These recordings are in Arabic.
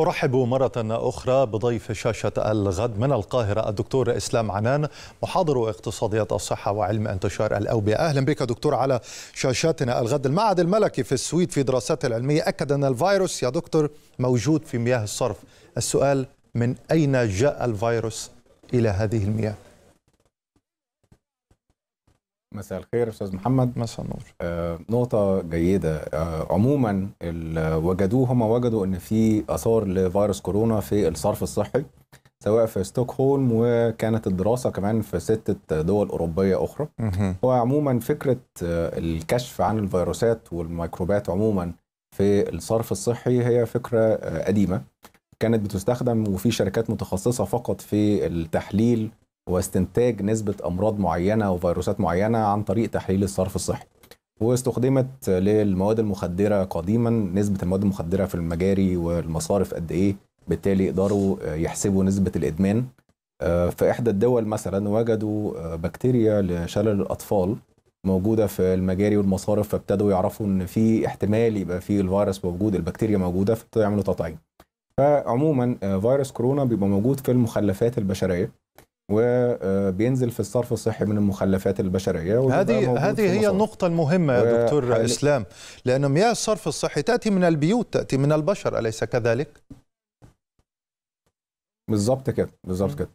أرحب مرة أخرى بضيف شاشة الغد من القاهرة الدكتور إسلام عنان محاضر اقتصادية الصحة وعلم انتشار الأوبئة أهلا بك دكتور على شاشاتنا الغد المعهد الملكي في السويد في دراسات العلمية أكد أن الفيروس يا دكتور موجود في مياه الصرف السؤال من أين جاء الفيروس إلى هذه المياه مساء الخير استاذ محمد مساء النور آه نقطه جيده آه عموما وجدوه هم وجدوا ان في اثار لفيروس كورونا في الصرف الصحي سواء في ستوكهولم وكانت الدراسه كمان في سته دول اوروبيه اخرى هو عموما فكره آه، الكشف عن الفيروسات والميكروبات عموما في الصرف الصحي هي فكره آه، قديمه كانت بتستخدم وفي شركات متخصصه فقط في التحليل واستنتاج نسبة أمراض معينة وفيروسات معينة عن طريق تحليل الصرف الصحي واستخدمت للمواد المخدرة قديما نسبة المواد المخدرة في المجاري والمصارف قد إيه بالتالي يقدروا يحسبوا نسبة الإدمان آه، في إحدى الدول مثلا وجدوا آه، بكتيريا لشلل الأطفال موجودة في المجاري والمصارف فابتدوا يعرفوا إن في احتمال يبقى في الفيروس موجود البكتيريا موجودة فابتدوا يعملوا تطعيم فعموما آه، فيروس كورونا بيبقى موجود في المخلفات البشرية وبينزل في الصرف الصحي من المخلفات البشريه هذه هذه هي النقطه المهمه يا دكتور حل... اسلام لان مياه الصرف الصحي تاتي من البيوت تاتي من البشر اليس كذلك بالظبط كده بالظبط كده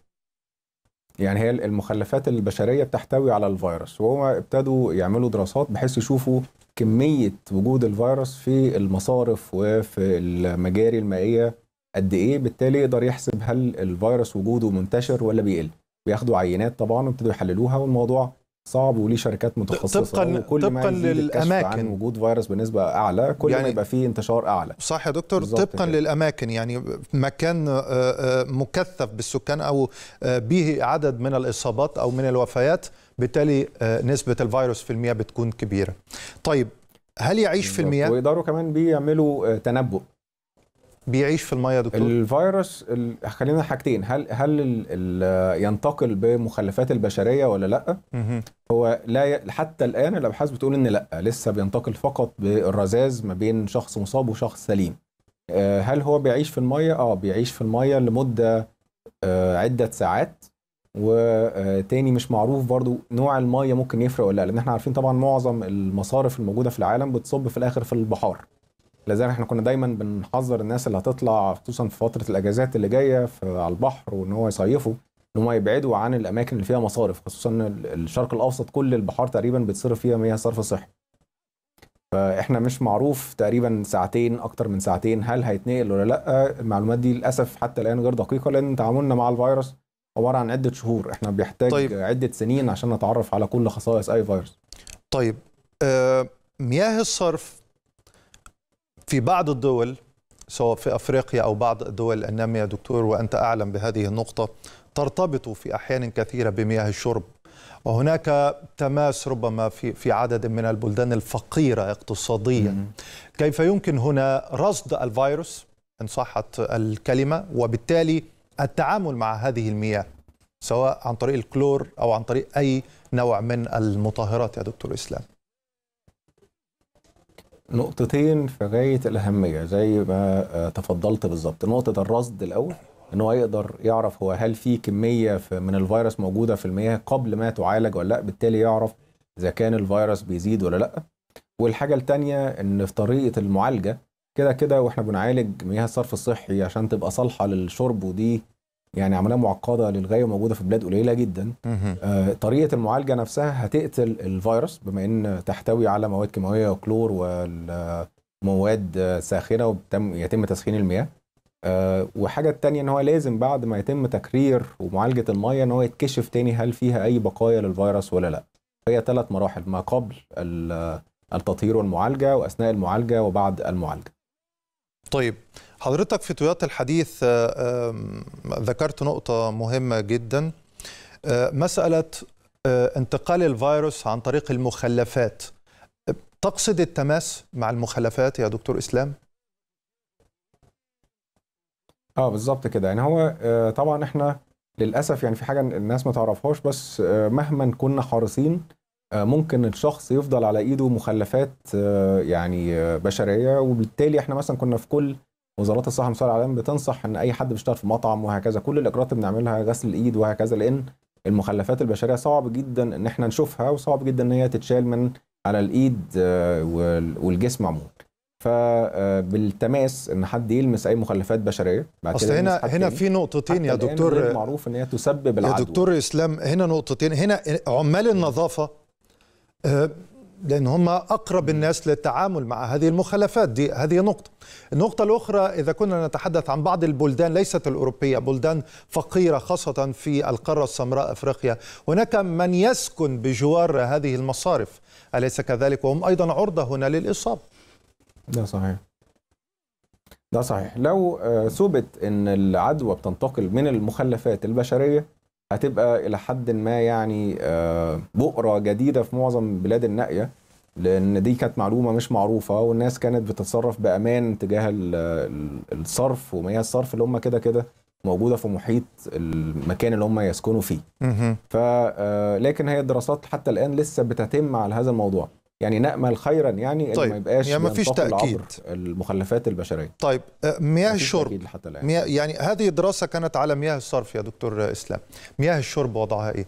يعني هي المخلفات البشريه بتحتوي على الفيروس وهو ابتدوا يعملوا دراسات بحيث يشوفوا كميه وجود الفيروس في المصارف وفي المجاري المائيه قد ايه بالتالي يقدر يحسب هل الفيروس وجوده منتشر ولا بيقل بياخدوا عينات طبعا وابتدوا يحللوها والموضوع صعب وليه شركات متخصصه طبقا وكل طبقا ما للاماكن عن وجود فيروس بنسبه اعلى كل يعني ما يبقى فيه انتشار اعلى صح يا دكتور طبقا كده. للاماكن يعني مكان آه، آه، مكثف بالسكان او آه، به عدد من الاصابات او من الوفيات بالتالي نسبه الفيروس في المياه بتكون كبيره طيب هل يعيش في المياه ويقدروا كمان بيعملوا تنبؤ بيعيش في الميه دكتور الفيروس ال... خلينا حاجتين هل هل ال... ال... ينتقل بمخلفات البشريه ولا لا مه. هو لا ي... حتى الان الابحاث بتقول ان لا لسه بينتقل فقط بالرذاذ ما بين شخص مصاب وشخص سليم آه، هل هو بيعيش في الميه اه بيعيش في الميه لمده آه، عده ساعات وتاني آه، مش معروف برضو نوع الميه ممكن يفرق ولا لا لان احنا عارفين طبعا معظم المصارف الموجوده في العالم بتصب في الاخر في البحار لذلك احنا كنا دايما بنحذر الناس اللي هتطلع خصوصا في فتره الاجازات اللي جايه على البحر وان هو يصيفوا ان هم يبعدوا عن الاماكن اللي فيها مصارف خصوصا الشرق الاوسط كل البحار تقريبا بتصرف فيها مياه صرف صحي فاحنا مش معروف تقريبا ساعتين اكتر من ساعتين هل هيتنقل ولا لا المعلومات دي للاسف حتى الان غير دقيقه لان تعاملنا مع الفيروس عباره عن عده شهور احنا بيحتاج طيب. عده سنين عشان نتعرف على كل خصائص اي فيروس طيب آه مياه الصرف في بعض الدول سواء في افريقيا او بعض الدول الناميه دكتور وانت اعلم بهذه النقطه ترتبط في احيان كثيره بمياه الشرب وهناك تماس ربما في في عدد من البلدان الفقيره اقتصاديا كيف يمكن هنا رصد الفيروس ان صحت الكلمه وبالتالي التعامل مع هذه المياه سواء عن طريق الكلور او عن طريق اي نوع من المطهرات يا دكتور اسلام نقطتين في غايه الاهميه زي ما آه، تفضلت بالظبط نقطه الرصد الاول ان هو يقدر يعرف هو هل في كميه من الفيروس موجوده في المياه قبل ما تعالج ولا لا بالتالي يعرف اذا كان الفيروس بيزيد ولا لا والحاجه الثانيه ان في طريقه المعالجه كده كده واحنا بنعالج مياه الصرف الصحي عشان تبقى صالحه للشرب ودي يعني عمليه معقده للغايه وموجوده في بلاد قليله جدا آه طريقه المعالجه نفسها هتقتل الفيروس بما ان تحتوي على مواد كيماويه وكلور ومواد ساخنه ويتم تسخين المياه آه وحاجه الثانيه ان هو لازم بعد ما يتم تكرير ومعالجه الميه ان هو يتكشف تاني هل فيها اي بقايا للفيروس ولا لا هي ثلاث مراحل ما قبل التطهير والمعالجه واثناء المعالجه وبعد المعالجه طيب حضرتك في طيات الحديث آه، ذكرت نقطة مهمة جدا آه، مسألة آه، انتقال الفيروس عن طريق المخلفات تقصد التماس مع المخلفات يا دكتور إسلام؟ اه بالظبط كده يعني هو طبعا احنا للاسف يعني في حاجه الناس ما تعرفهاش بس مهما كنا حريصين ممكن الشخص يفضل على ايده مخلفات يعني بشريه وبالتالي احنا مثلا كنا في كل وزارات الصحه ومستشفى الاعلام بتنصح ان اي حد بيشتغل في مطعم وهكذا كل الاجراءات اللي بنعملها غسل الايد وهكذا لان المخلفات البشريه صعب جدا ان احنا نشوفها وصعب جدا ان هي تتشال من على الايد آه، والجسم عموما فبالتماس آه، ان حد يلمس اي مخلفات بشريه بعد اصل هنا هنا في نقطتين يا دكتور معروف ان هي تسبب العدوى يا دكتور اسلام هنا نقطتين هنا عمال النظافه آه، لأن هم أقرب الناس للتعامل مع هذه المخالفات دي هذه نقطة النقطة الأخرى إذا كنا نتحدث عن بعض البلدان ليست الأوروبية بلدان فقيرة خاصة في القارة السمراء أفريقيا هناك من يسكن بجوار هذه المصارف أليس كذلك وهم أيضا عرضة هنا للإصابة ده صحيح ده صحيح لو آه، ثبت أن العدوى بتنتقل من المخلفات البشرية هتبقى الى حد ما يعني آه، بؤره جديده في معظم بلاد النائيه لان دي كانت معلومه مش معروفه والناس كانت بتتصرف بامان تجاه الصرف ومياه الصرف اللي هم كده كده موجوده في محيط المكان اللي هم يسكنوا فيه. ف آه، لكن هي الدراسات حتى الان لسه بتتم على هذا الموضوع. يعني نامل خيرا يعني طيب. ما يبقاش يعني ما فيش تاكيد المخلفات البشريه طيب آه، مياه الشرب حتى الآن. مياه يعني هذه الدراسه كانت على مياه الصرف يا دكتور اسلام مياه الشرب وضعها ايه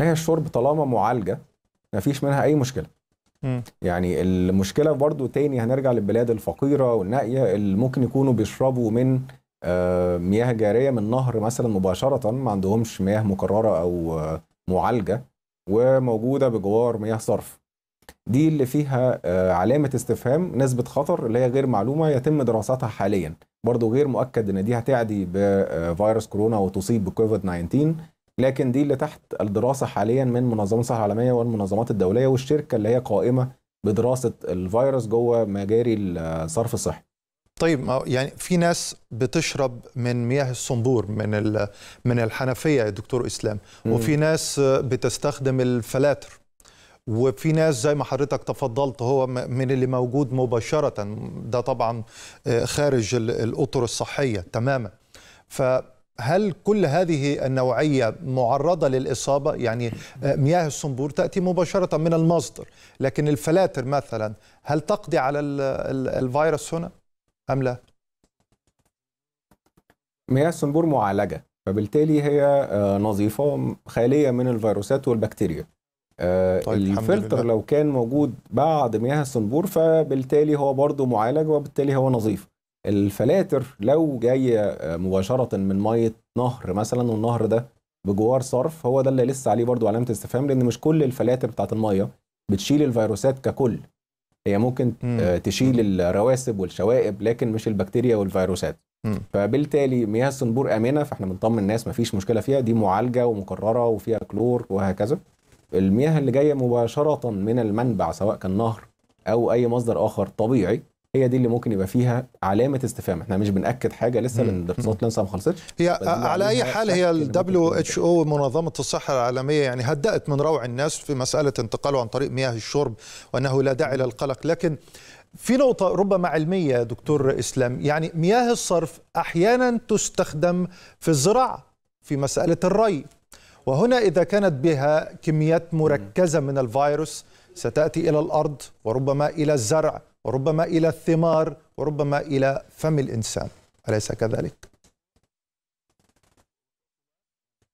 مياه الشرب طالما معالجه ما فيش منها اي مشكله يعني المشكله برضو تاني هنرجع للبلاد الفقيره والنائيه اللي ممكن يكونوا بيشربوا من آه، مياه جاريه من نهر مثلا مباشره ما عندهمش مياه مكرره او آه، معالجه وموجوده بجوار مياه صرف دي اللي فيها آه، علامه استفهام نسبه خطر اللي هي غير معلومه يتم دراستها حاليا برضو غير مؤكد ان دي هتعدي بفيروس آه، كورونا وتصيب بكوفيد 19 لكن دي اللي تحت الدراسه حاليا من منظمه الصحه العالميه والمنظمات الدوليه والشركه اللي هي قائمه بدراسه الفيروس جوه مجاري الصرف الصحي طيب يعني في ناس بتشرب من مياه الصنبور من من الحنفيه يا دكتور اسلام وفي ناس بتستخدم الفلاتر وفي ناس زي ما حضرتك تفضلت هو من اللي موجود مباشره ده طبعا آه، خارج الاطر الصحيه تماما فهل كل هذه النوعيه معرضه للاصابه يعني آه، مياه الصنبور تاتي مباشره من المصدر لكن الفلاتر مثلا هل تقضي على الفيروس هنا أم لا؟ مياه الصنبور معالجة فبالتالي هي آه، نظيفة خالية من الفيروسات والبكتيريا آه، طيب الفلتر لو كان موجود بعد مياه الصنبور فبالتالي هو برضه معالج وبالتالي هو نظيف الفلاتر لو جاية آه، مباشرة من مية نهر مثلا والنهر ده بجوار صرف هو ده اللي لسه عليه برضو علامة استفهام لأن مش كل الفلاتر بتاعت المية بتشيل الفيروسات ككل هي ممكن مم. آه، تشيل الرواسب والشوائب لكن مش البكتيريا والفيروسات مم. فبالتالي مياه الصنبور امنه فاحنا بنطمن الناس ما فيش مشكله فيها دي معالجه ومكرره وفيها كلور وهكذا المياه اللي جايه مباشره من المنبع سواء كان نهر او اي مصدر اخر طبيعي هي دي اللي ممكن يبقى فيها علامه استفهام احنا مش بناكد حاجه لسه لان الدراسات لسه ما خلصتش هي على اي حال هي الدبليو اتش او منظمه الصحه العالميه يعني هدأت من روع الناس في مساله انتقاله عن طريق مياه الشرب وانه لا داعي للقلق لكن في نقطة ربما علمية دكتور إسلام يعني مياه الصرف أحيانا تستخدم في الزراعة في مسألة الري وهنا إذا كانت بها كميات مركزة من الفيروس ستأتي إلى الأرض وربما إلى الزرع وربما إلى الثمار وربما إلى فم الإنسان أليس كذلك؟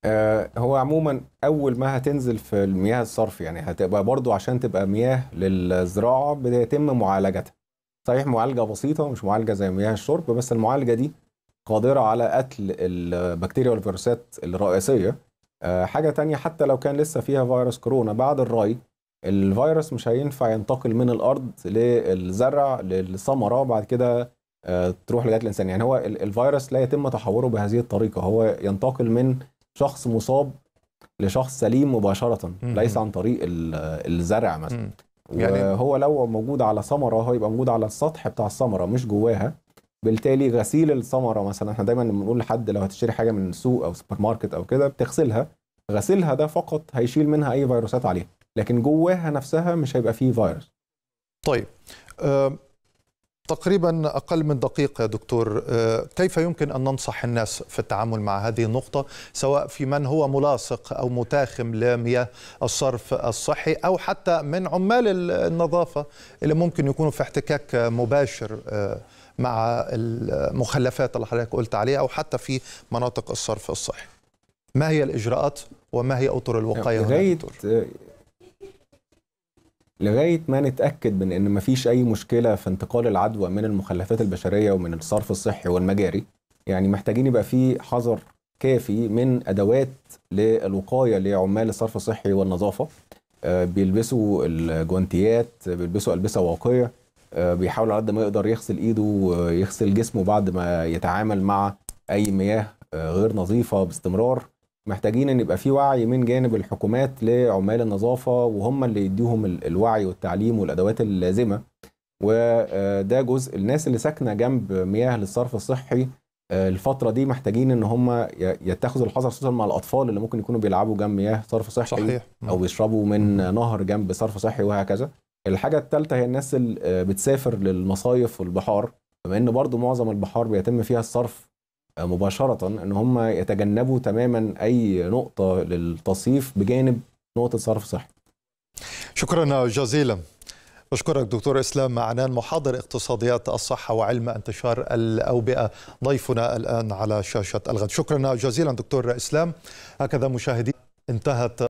آه، هو عموما اول ما هتنزل في المياه الصرف يعني هتبقى برضو عشان تبقى مياه للزراعه بيتم معالجتها صحيح معالجه بسيطه مش معالجه زي مياه الشرب بس المعالجه دي قادره على قتل البكتيريا والفيروسات الرئيسيه آه، حاجه تانية حتى لو كان لسه فيها فيروس كورونا بعد الري الفيروس مش هينفع ينتقل من الارض للزرع للثمره بعد كده آه، تروح لغايه الانسان يعني هو الفيروس لا يتم تحوره بهذه الطريقه هو ينتقل من شخص مصاب لشخص سليم مباشره ليس عن طريق الزرع مثلا يعني هو لو موجود على ثمره هو يبقى موجود على السطح بتاع الثمره مش جواها بالتالي غسيل الثمره مثلا احنا دايما بنقول لحد لو هتشتري حاجه من سوق او سوبر ماركت او كده بتغسلها غسيلها ده فقط هيشيل منها اي فيروسات عليها لكن جواها نفسها مش هيبقى فيه فيروس طيب أه تقريبا اقل من دقيقه يا دكتور أه كيف يمكن ان ننصح الناس في التعامل مع هذه النقطه سواء في من هو ملاصق او متاخم لمياه الصرف الصحي او حتى من عمال النظافه اللي ممكن يكونوا في احتكاك مباشر آه، مع المخلفات اللي حضرتك قلت عليها او حتى في مناطق الصرف الصحي ما هي الاجراءات وما هي اطر الوقايه يعني لغايه ما نتاكد من ان مفيش اي مشكله في انتقال العدوى من المخلفات البشريه ومن الصرف الصحي والمجاري يعني محتاجين يبقى في حذر كافي من ادوات للوقايه لعمال الصرف الصحي والنظافه آه، بيلبسوا الجوانتيات بيلبسوا البسه واقيه آه، بيحاول على قد ما يقدر يغسل ايده ويغسل جسمه بعد ما يتعامل مع اي مياه آه، غير نظيفه باستمرار محتاجين ان يبقى في وعي من جانب الحكومات لعمال النظافه وهم اللي يديهم الوعي والتعليم والادوات اللازمه وده آه، جزء الناس اللي ساكنه جنب مياه للصرف الصحي آه، الفتره دي محتاجين ان هم يتخذوا الحذر خصوصا مع الاطفال اللي ممكن يكونوا بيلعبوا جنب مياه صرف صحي صحيح. او بيشربوا من نهر جنب صرف صحي وهكذا الحاجه الثالثه هي الناس اللي آه، بتسافر للمصايف والبحار بما ان برضو معظم البحار بيتم فيها الصرف مباشرة ان هم يتجنبوا تماما اي نقطة للتصيف بجانب نقطة صرف صحي شكرا جزيلا أشكرك دكتور إسلام عنان محاضر اقتصاديات الصحة وعلم انتشار الأوبئة ضيفنا الآن على شاشة الغد شكرا جزيلا دكتور إسلام هكذا مشاهدي انتهت